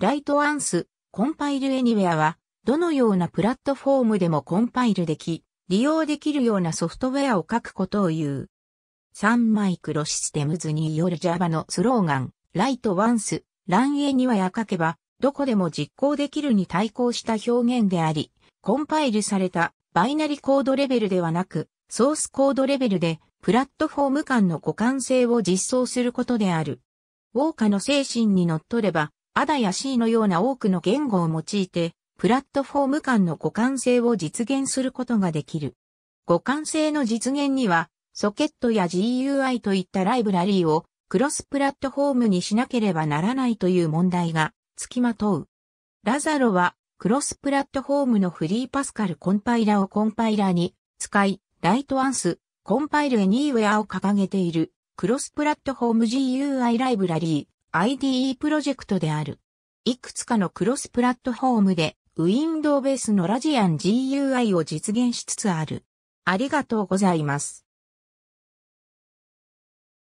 ライトアンス、コンパイルエニウェアは、どのようなプラットフォームでもコンパイルでき、利用できるようなソフトウェアを書くことを言う。サンマイクロシステムズによる Java のスローガン、ライトワンス、ランエニはア書けば、どこでも実行できるに対抗した表現であり、コンパイルされたバイナリコードレベルではなく、ソースコードレベルでプラットフォーム間の互換性を実装することである。ウォーカの精神に則れば、アダや C のような多くの言語を用いて、プラットフォーム間の互換性を実現することができる。互換性の実現には、ソケットや GUI といったライブラリーをクロスプラットフォームにしなければならないという問題が付きまとう。ラザロはクロスプラットフォームのフリーパスカルコンパイラをコンパイラに使い、ライトアンス、コンパイルエニーウェアを掲げているクロスプラットフォーム GUI ライブラリー、IDE プロジェクトである。いくつかのクロスプラットフォームで Windows ベースのラジアン GUI を実現しつつある。ありがとうございます。